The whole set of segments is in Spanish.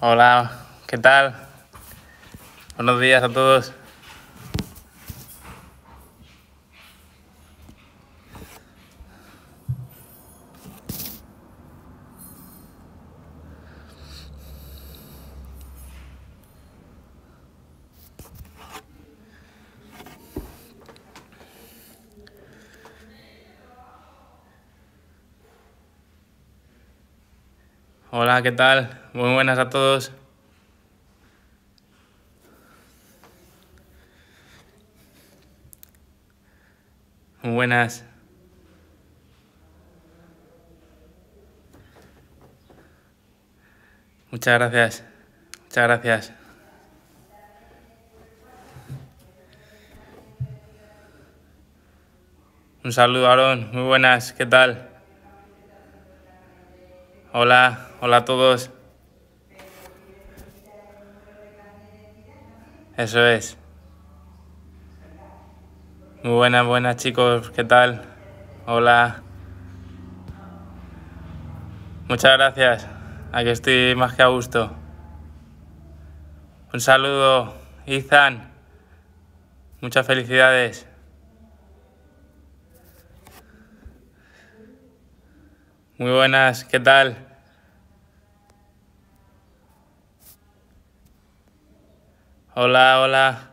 Hola, ¿qué tal? Buenos días a todos. ¿qué tal? Muy buenas a todos. Muy buenas. Muchas gracias. Muchas gracias. Un saludo, Aarón. Muy buenas. ¿Qué tal? Hola. Hola a todos. Eso es. Muy buenas, buenas chicos, ¿qué tal? Hola. Muchas gracias. Aquí estoy más que a gusto. Un saludo, Izan. Muchas felicidades. Muy buenas, ¿qué tal? Hola, hola.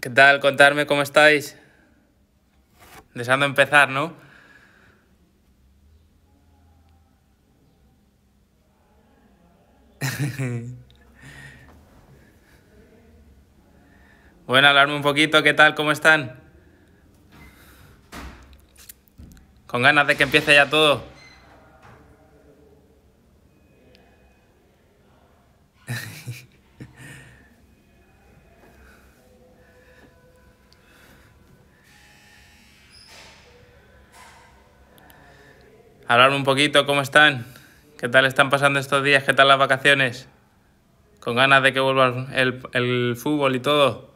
¿Qué tal? Contadme cómo estáis. Deseando empezar, ¿no? bueno, hablarme un poquito, ¿qué tal? ¿Cómo están? Con ganas de que empiece ya todo. hablarme un poquito cómo están, qué tal están pasando estos días, qué tal las vacaciones, con ganas de que vuelva el, el fútbol y todo.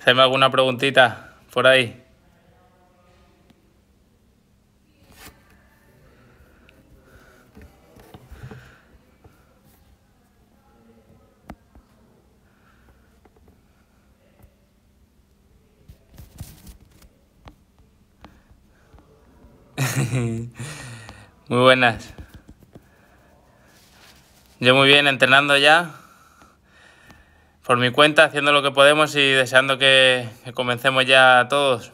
Haceme alguna preguntita por ahí. Muy buenas. Yo muy bien, entrenando ya por mi cuenta, haciendo lo que podemos y deseando que, comencemos ya todos.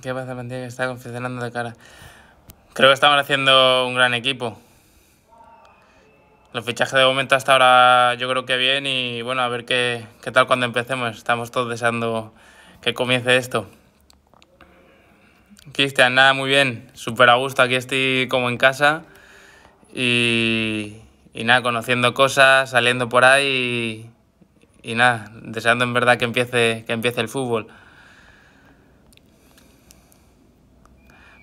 ¿Qué pasa, que está confeccionando de cara? Creo que estamos haciendo un gran equipo. Los fichajes de momento hasta ahora yo creo que bien y bueno, a ver qué, qué tal cuando empecemos. Estamos todos deseando que comience esto. Cristian, nada, muy bien. Súper a gusto. Aquí estoy como en casa. Y, nada, conociendo cosas, saliendo por ahí y, nada, deseando en verdad que empiece, que empiece el fútbol.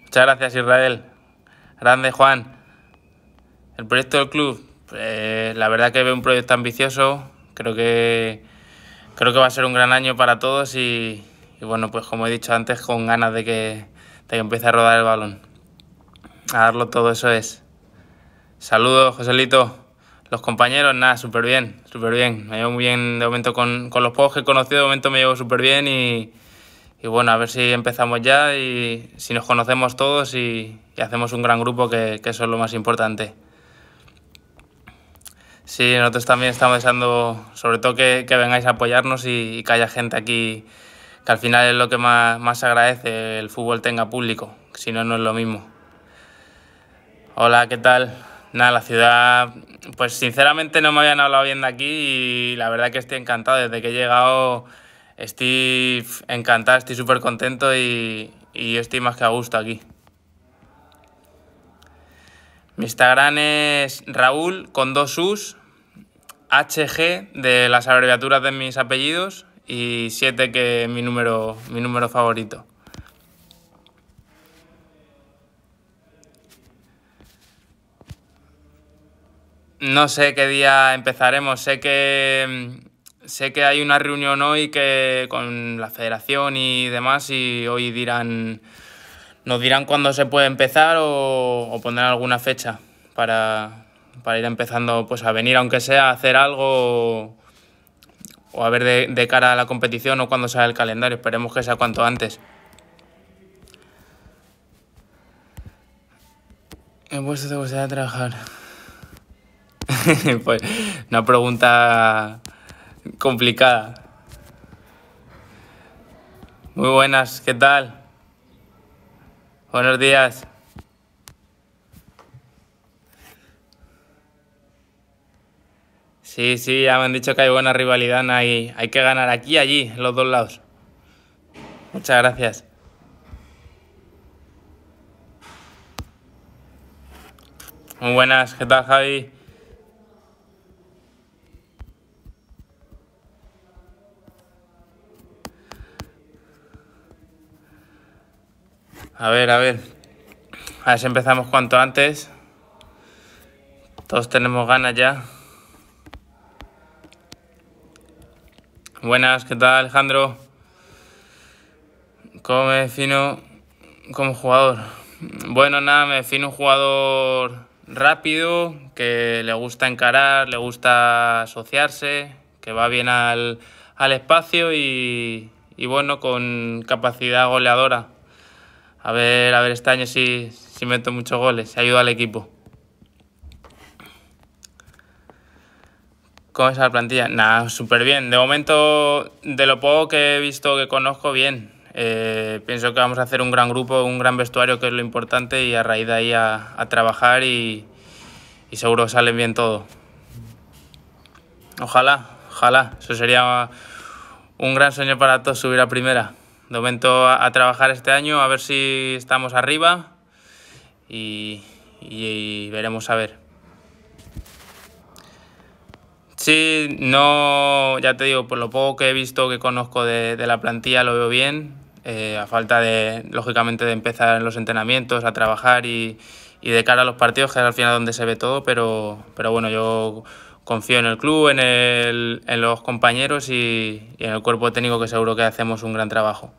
Muchas gracias Israel, grande Juan. El proyecto del club, eh, la verdad que veo un proyecto ambicioso, creo que, creo que va a ser un gran año para todos y, bueno, pues como he dicho antes, con ganas de que, de que empiece a rodar el balón. A darlo todo, eso es. Saludos, Joselito. Los compañeros, nada, súper bien, súper bien. Me llevo muy bien de momento con, los pocos que he conocido, de momento me llevo súper bien y, bueno, a ver si empezamos ya y si nos conocemos todos y, hacemos un gran grupo, que, eso es lo más importante. Sí, nosotros también estamos deseando, sobre todo, que, vengáis a apoyarnos y, que haya gente aquí, que al final es lo que más, más agradece, el fútbol tenga público, si no, no es lo mismo. Hola, ¿qué tal? Nada, la ciudad, pues sinceramente no me habían hablado bien de aquí y la verdad que estoy encantado. Desde que he llegado estoy encantado, estoy súper contento y, y estoy más que a gusto aquí. Mi Instagram es Raúl con dos sus, HG de las abreviaturas de mis apellidos y 7 que es mi número, mi número favorito. No sé qué día empezaremos. Sé que mm, sé que hay una reunión hoy que con la federación y demás y hoy dirán nos dirán cuándo se puede empezar o, poner pondrán alguna fecha para, ir empezando pues a venir aunque sea a hacer algo o, a ver de, cara a la competición o cuando sale el calendario esperemos que sea cuanto antes He puesto de a trabajar. pues una pregunta complicada. Muy buenas, ¿qué tal? Buenos días. Sí, sí, ya me han dicho que hay buena rivalidad, hay, hay que ganar aquí y allí, en los dos lados. Muchas gracias. Muy buenas, ¿qué tal Javi? A ver, a ver. A ver si empezamos cuanto antes. Todos tenemos ganas ya. Buenas, ¿qué tal Alejandro? ¿Cómo me defino como jugador? Bueno, nada, me defino un jugador rápido, que le gusta encarar, le gusta asociarse, que va bien al, al espacio y, y bueno, con capacidad goleadora. A ver, a ver este año si, meto muchos goles, ayuda al equipo. ¿Cómo está la plantilla? Nada, súper bien. De momento, de lo poco que he visto, que conozco, bien. Eh, pienso que vamos a hacer un gran grupo, un gran vestuario, que es lo importante, y a raíz de ahí a, trabajar y, y seguro salen bien todo. Ojalá, ojalá. Eso sería un gran sueño para todos subir a primera de momento a, trabajar este año, a ver si estamos arriba y, veremos a ver. Sí, no, ya te digo, por lo poco que he visto, que conozco de, la plantilla, lo veo bien. Eh, a falta de, lógicamente, de empezar en los entrenamientos, a trabajar y, de cara a los partidos, que es al final donde se ve todo, pero, pero bueno, yo confío en el club, en, el, los compañeros y en el cuerpo técnico, que seguro que hacemos un gran trabajo.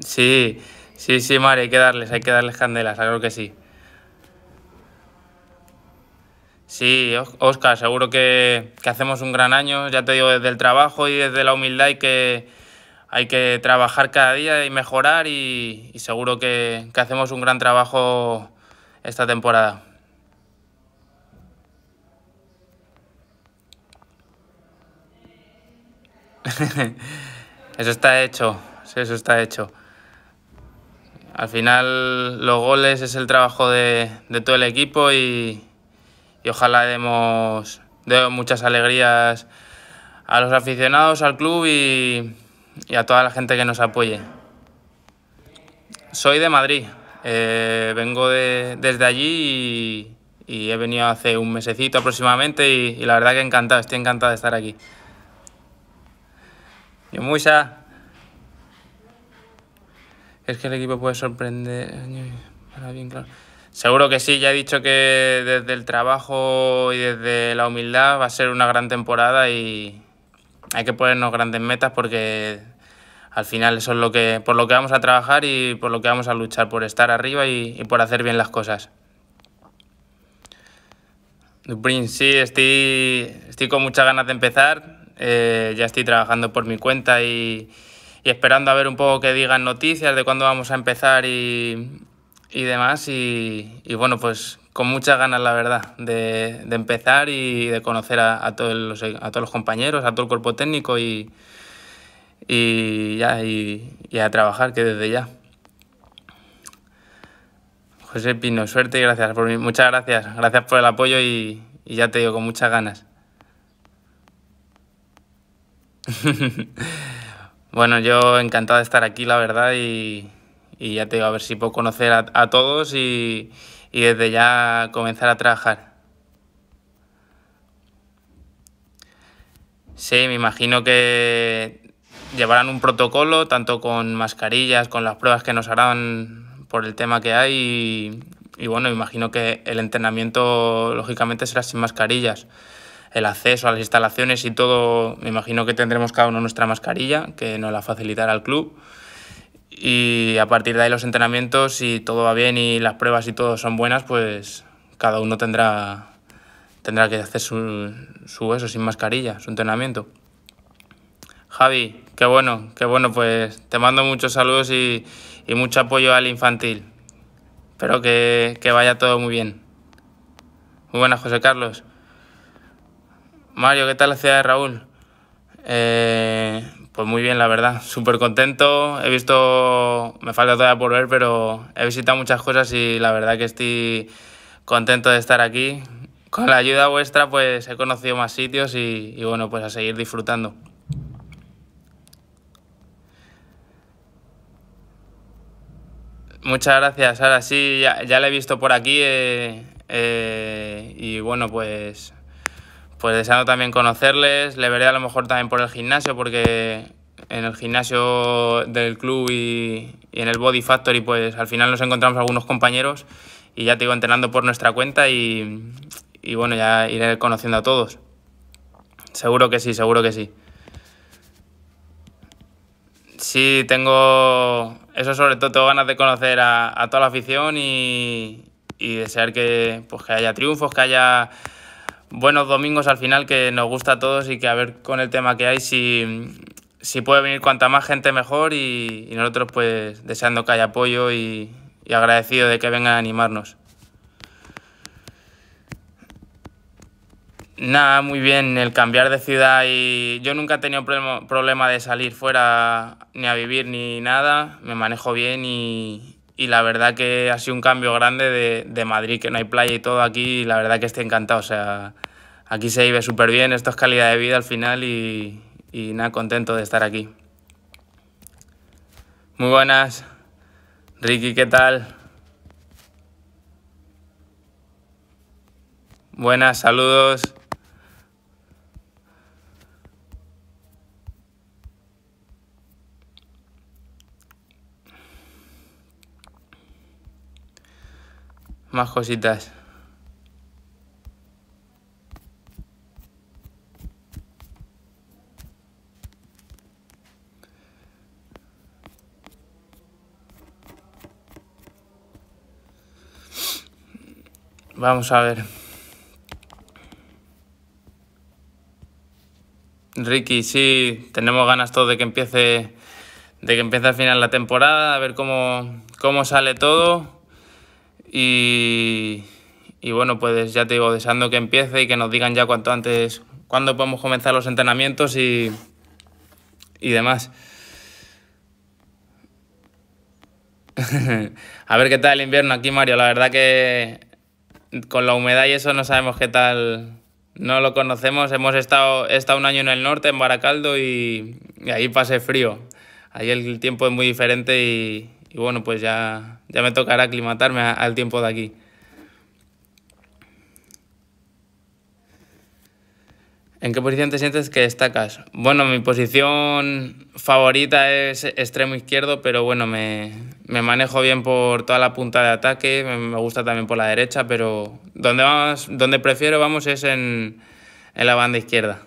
Sí, sí, sí, Mari, hay que darles, hay que darles candelas, creo que sí. Sí, Oscar, seguro que, hacemos un gran año, ya te digo, desde el trabajo y desde la humildad y que, hay que trabajar cada día y mejorar y, seguro que, que hacemos un gran trabajo esta temporada. Eso está hecho, eso está hecho. Al final los goles es el trabajo de, todo el equipo y, ojalá demos, muchas alegrías a los aficionados, al club y, a toda la gente que nos apoye. Soy de Madrid, eh, vengo desde allí y, he venido hace un mesecito aproximadamente y, la verdad que encantado, estoy encantado de estar aquí. Yo mucha. ¿Es que el equipo puede sorprender? Seguro que sí, ya he dicho que desde el trabajo y desde la humildad va a ser una gran temporada y hay que ponernos grandes metas porque al final eso es lo que, por lo que vamos a trabajar y por lo que vamos a luchar, por estar arriba y, por hacer bien las cosas. Duprin, sí, estoy, con muchas ganas de empezar. Eh, ya estoy trabajando por mi cuenta y, y esperando a ver un poco que digan noticias de cuándo vamos a empezar y, demás. Y, bueno, pues con muchas ganas, la verdad, de, empezar y de conocer a, todos los, a todos los compañeros, a todo el cuerpo técnico y, y ya, y, a trabajar, que desde ya. José Pino, suerte y gracias por Muchas gracias, gracias por el apoyo y, y ya te digo, con muchas ganas. Bueno, yo encantado de estar aquí, la verdad, y, ya te digo, a ver si puedo conocer a, todos y, desde ya comenzar a trabajar. Sí, me imagino que llevarán un protocolo, tanto con mascarillas, con las pruebas que nos harán por el tema que hay y, y bueno, imagino que el entrenamiento lógicamente será sin mascarillas el acceso a las instalaciones y todo, me imagino que tendremos cada uno nuestra mascarilla, que nos la facilitará el club. Y a partir de ahí los entrenamientos, si todo va bien y las pruebas y todo son buenas, pues cada uno tendrá, tendrá que hacer su, su sin mascarilla, su entrenamiento. Javi, qué bueno, qué bueno, pues te mando muchos saludos y, y mucho apoyo al infantil. Espero que, que vaya todo muy bien. Muy buenas, José Carlos. Mario, ¿qué tal la ciudad de Raúl? Eh, pues muy bien, la verdad. Súper contento. He visto, me falta todavía por ver, pero he visitado muchas cosas y la verdad que estoy contento de estar aquí. Con la ayuda vuestra, pues he conocido más sitios y, bueno, pues a seguir disfrutando. Muchas gracias, Ahora Sí, ya, la he visto por aquí eh, eh, y bueno, pues pues deseando también conocerles. Le veré a lo mejor también por el gimnasio, porque en el gimnasio del club y, en el Body Factory, pues al final nos encontramos algunos compañeros y ya te digo, entrenando por nuestra cuenta y, bueno, ya iré conociendo a todos. Seguro que sí, seguro que sí. Sí, tengo, eso sobre todo, tengo ganas de conocer a, toda la afición y, desear que, pues, que haya triunfos, que haya buenos domingos al final que nos gusta a todos y que a ver con el tema que hay si, puede venir cuanta más gente mejor y, nosotros pues deseando que haya apoyo y, y agradecido de que vengan a animarnos. Nada, muy bien, el cambiar de ciudad y yo nunca he tenido problema de salir fuera ni a vivir ni nada, me manejo bien y, y la verdad que ha sido un cambio grande de, Madrid, que no hay playa y todo aquí, y la verdad que estoy encantado, o sea, aquí se vive súper bien, esto es calidad de vida al final y, y nada, contento de estar aquí. Muy buenas, Ricky, ¿qué tal? Buenas, saludos. más cositas. Vamos a ver. Ricky, sí, tenemos ganas todos de que empiece de que empiece al final la temporada, a ver cómo, cómo sale todo. Y, bueno, pues ya te digo, deseando que empiece y que nos digan ya cuanto antes cuándo podemos comenzar los entrenamientos y, demás. a ver qué tal el invierno aquí, Mario. La verdad que con la humedad y eso no sabemos qué tal. No lo conocemos. Hemos estado, he un año en el norte, en Baracaldo, y, y ahí pasé frío. Ahí el tiempo es muy diferente y, y bueno, pues ya, ya me tocará aclimatarme al tiempo de aquí. ¿En qué posición te sientes que destacas? Bueno, mi posición favorita es extremo izquierdo, pero bueno, me, manejo bien por toda la punta de ataque, me gusta también por la derecha, pero donde, vamos, donde prefiero vamos es en la banda izquierda.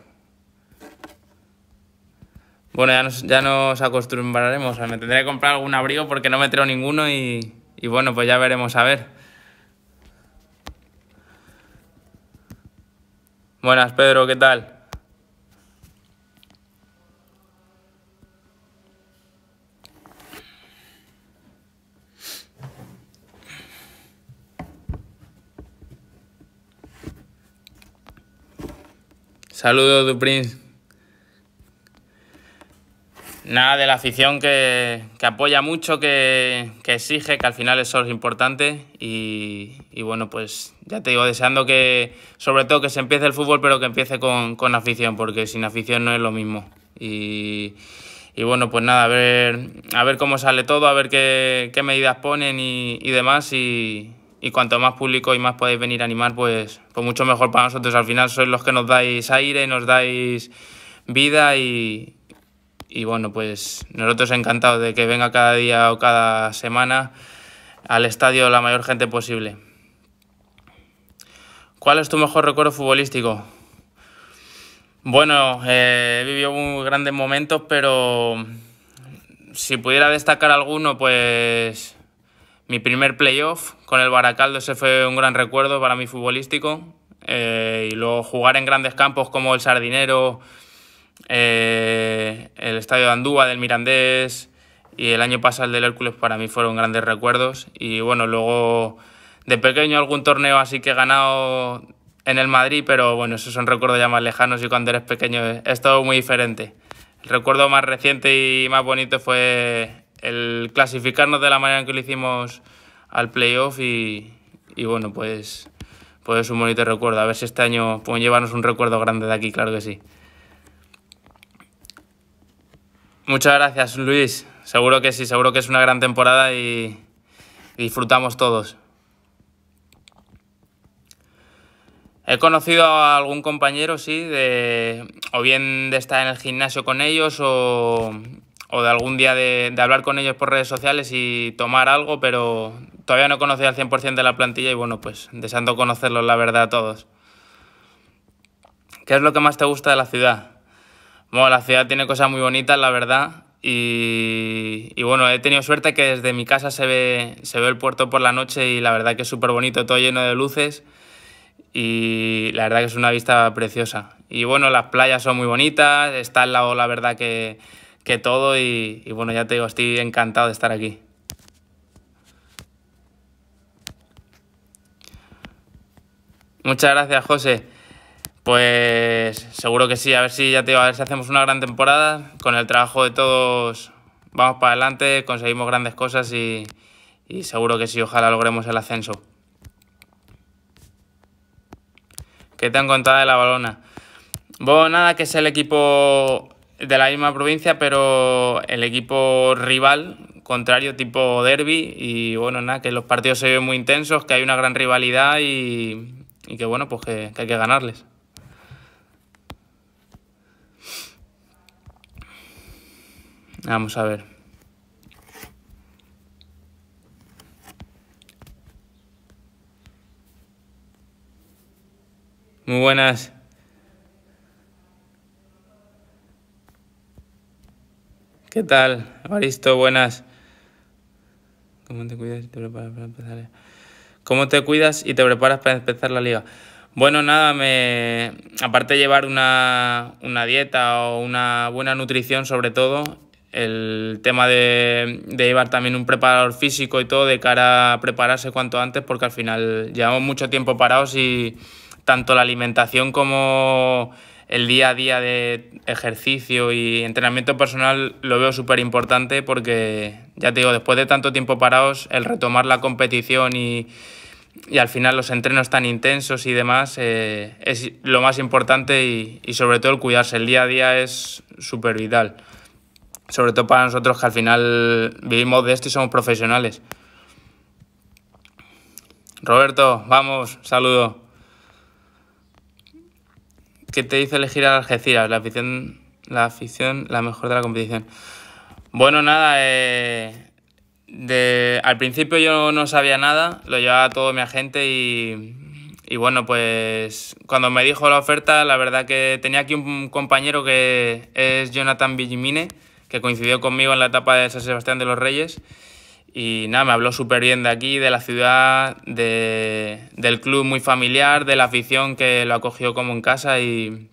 Bueno, ya nos, ya nos acostumbraremos. me tendré que comprar algún abrigo porque no me traigo ninguno y, y bueno, pues ya veremos a ver. Buenas, Pedro, ¿qué tal? Saludos, Duprins. Nada de la afición que, apoya mucho, que, exige, que al final eso es importante. Y, bueno, pues ya te digo, deseando que, sobre todo, que se empiece el fútbol, pero que empiece con, afición, porque sin afición no es lo mismo. Y, bueno, pues nada, a ver, a ver cómo sale todo, a ver qué, medidas ponen y, demás. Y, cuanto más público y más podéis venir a animar, pues, pues mucho mejor para nosotros. Al final sois los que nos dais aire, nos dais vida y, y bueno, pues nosotros encantados de que venga cada día o cada semana al estadio la mayor gente posible. ¿Cuál es tu mejor recuerdo futbolístico? Bueno, eh, he vivido muy grandes momentos, pero si pudiera destacar alguno, pues mi primer playoff con el Baracaldo, ese fue un gran recuerdo para mí futbolístico. Eh, y luego jugar en grandes campos como el Sardinero, eh, el estadio de Andúa, del Mirandés y el año pasado el del Hércules para mí fueron grandes recuerdos. Y bueno, luego de pequeño algún torneo así que he ganado en el Madrid, pero bueno, esos son recuerdos ya más lejanos y cuando eres pequeño es todo muy diferente. El recuerdo más reciente y más bonito fue el clasificarnos de la manera en que lo hicimos al playoff y, y bueno, pues, pues es un bonito recuerdo. A ver si este año pueden llevarnos un recuerdo grande de aquí, claro que sí. Muchas gracias, Luis. Seguro que sí, seguro que es una gran temporada y, disfrutamos todos. He conocido a algún compañero, sí, de, o bien de estar en el gimnasio con ellos o, de algún día de, de, hablar con ellos por redes sociales y tomar algo, pero todavía no he conocido al 100% de la plantilla y bueno, pues deseando conocerlos, la verdad, a todos. ¿Qué es lo que más te gusta de la ciudad? Bueno, la ciudad tiene cosas muy bonitas, la verdad. Y, bueno, he tenido suerte que desde mi casa se ve, se ve el puerto por la noche y la verdad que es súper bonito, todo lleno de luces. Y la verdad que es una vista preciosa. Y bueno, las playas son muy bonitas, está al lado la verdad que, todo y, y bueno, ya te digo, estoy encantado de estar aquí. Muchas gracias, José. Pues Seguro que sí, a ver si ya te a ver si hacemos una gran temporada. Con el trabajo de todos vamos para adelante, conseguimos grandes cosas y, seguro que sí, ojalá logremos el ascenso. ¿Qué te han contado de la balona? Bueno, nada, que es el equipo de la misma provincia, pero el equipo rival, contrario, tipo derby. Y bueno, nada, que los partidos se ven muy intensos, que hay una gran rivalidad y, y que bueno, pues que hay que ganarles. Vamos a ver. Muy buenas. ¿Qué tal, ¿Listo? Buenas. Eh? ¿Cómo te cuidas y te preparas para empezar? la liga? Bueno, nada, me aparte llevar una, una dieta o una buena nutrición sobre todo, el tema de, llevar también un preparador físico y todo de cara a prepararse cuanto antes, porque al final llevamos mucho tiempo parados y tanto la alimentación como el día a día de ejercicio y entrenamiento personal lo veo súper importante porque, ya te digo, después de tanto tiempo parados, el retomar la competición y, al final los entrenos tan intensos y demás eh, es lo más importante y, y sobre todo el cuidarse. El día a día es súper vital sobre todo para nosotros que al final vivimos de esto y somos profesionales. Roberto, vamos, saludo. ¿Qué te hizo elegir a Algeciras? La afición, la afición, la mejor de la competición. Bueno, nada, eh, de, al principio yo no sabía nada, lo llevaba todo mi agente y, y bueno, pues cuando me dijo la oferta, la verdad que tenía aquí un compañero que es Jonathan Villimine que coincidió conmigo en la etapa de San Sebastián de los Reyes. Y nada, me habló súper bien de aquí, de la ciudad, de, del club muy familiar, de la afición que lo acogió como en casa. Y,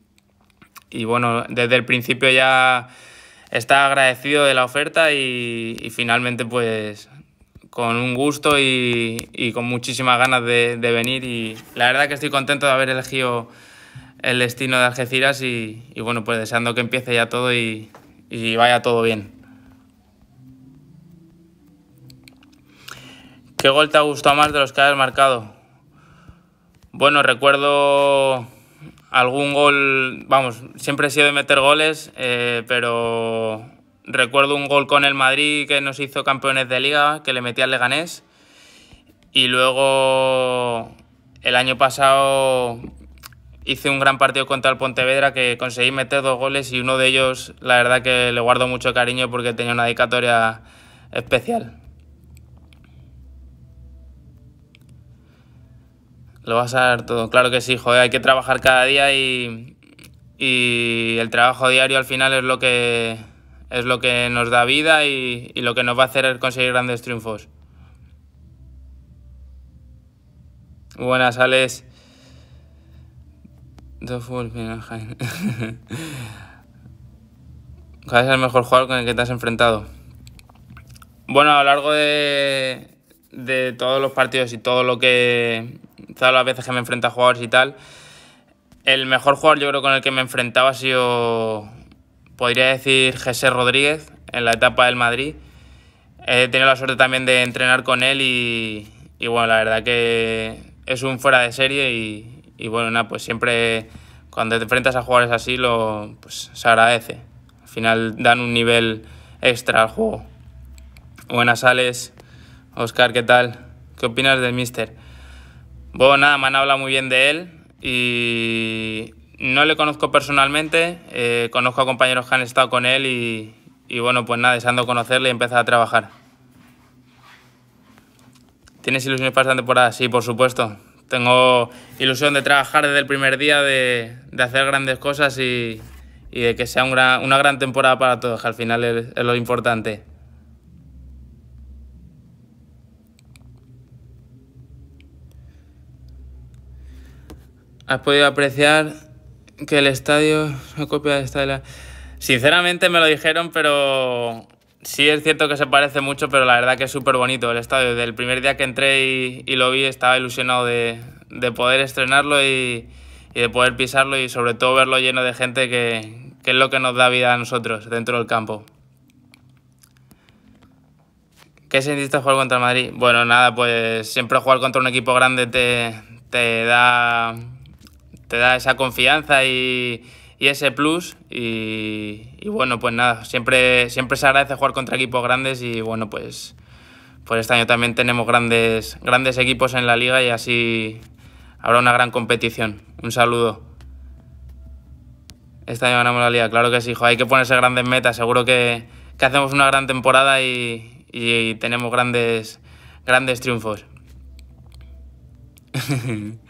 y bueno, desde el principio ya está agradecido de la oferta y, y finalmente pues con un gusto y, y con muchísimas ganas de, de, venir. Y la verdad que estoy contento de haber elegido el destino de Algeciras y, y bueno, pues deseando que empiece ya todo y, y vaya todo bien. ¿Qué gol te ha gustado más de los que has marcado? Bueno, recuerdo algún gol, vamos, siempre he sido de meter goles, eh, pero recuerdo un gol con el Madrid que nos hizo campeones de liga, que le metí al Leganés. Y luego el año pasado hice un gran partido contra el Pontevedra que conseguí meter dos goles y uno de ellos, la verdad que le guardo mucho cariño porque tenía una dedicatoria especial. Lo vas a dar todo, claro que sí, joder, hay que trabajar cada día y, el trabajo diario al final es lo que, es lo que nos da vida y, y lo que nos va a hacer es conseguir grandes triunfos. Buenas, Alex. ¿Cuál es el mejor jugador con el que te has enfrentado? Bueno, a lo largo de, de todos los partidos y todo lo que. Todas las veces que me enfrenta a jugadores y tal, el mejor jugador yo creo con el que me enfrentaba ha sido. Podría decir José Rodríguez en la etapa del Madrid. He tenido la suerte también de entrenar con él y, y bueno, la verdad que es un fuera de serie y, y bueno, nada, pues siempre cuando te enfrentas a jugadores así lo, pues, se agradece. Al final dan un nivel extra al juego. Buenas, sales Oscar, ¿qué tal? ¿Qué opinas del Mister? Bueno, nada, me han muy bien de él y no le conozco personalmente. Eh, conozco a compañeros que han estado con él y, y bueno, pues nada, deseando conocerle y empezar a trabajar. ¿Tienes ilusiones para por temporada? Sí, por supuesto tengo ilusión de trabajar desde el primer día, de, hacer grandes cosas y, y de que sea una gran temporada para todos, que al final es, lo importante. Has podido apreciar que el estadio, una copia de esta la... Sinceramente me lo dijeron, pero Sí, es cierto que se parece mucho, pero la verdad que es súper bonito el estadio. Desde el primer día que entré y, lo vi estaba ilusionado de, poder estrenarlo y, de poder pisarlo y sobre todo verlo lleno de gente que, que, es lo que nos da vida a nosotros dentro del campo. ¿Qué sentiste jugar contra Madrid? Bueno, nada, pues siempre jugar contra un equipo grande te, te da, te da esa confianza y y ese plus. Y, bueno, pues nada, siempre, siempre se agradece jugar contra equipos grandes y bueno, pues, por pues este año también tenemos grandes, grandes equipos en la liga y así habrá una gran competición. Un saludo. Este año ganamos la liga, claro que sí, hay que ponerse grandes metas, seguro que, que hacemos una gran temporada y, y tenemos grandes, grandes triunfos.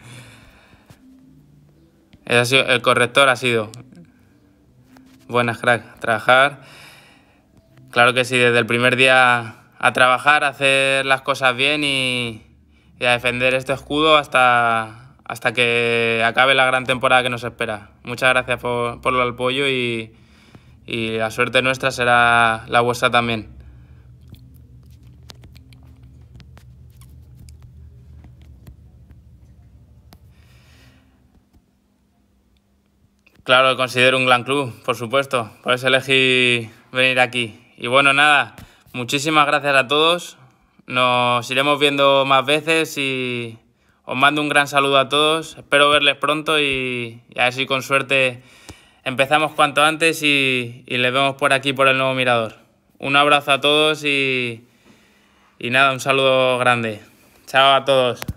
el corrector ha sido. Buenas, crack. Trabajar. Claro que sí, desde el primer día a trabajar, a hacer las cosas bien y, a defender este escudo hasta, hasta que acabe la gran temporada que nos espera. Muchas gracias por, el apoyo y, y la suerte nuestra será la vuestra también. Claro, considero un gran club, por supuesto. Por eso elegí venir aquí. Y bueno, nada, muchísimas gracias a todos. Nos iremos viendo más veces y os mando un gran saludo a todos. Espero verles pronto y, a ver si con suerte empezamos cuanto antes y, les vemos por aquí, por el nuevo mirador. Un abrazo a todos y, y nada, un saludo grande. Chao a todos.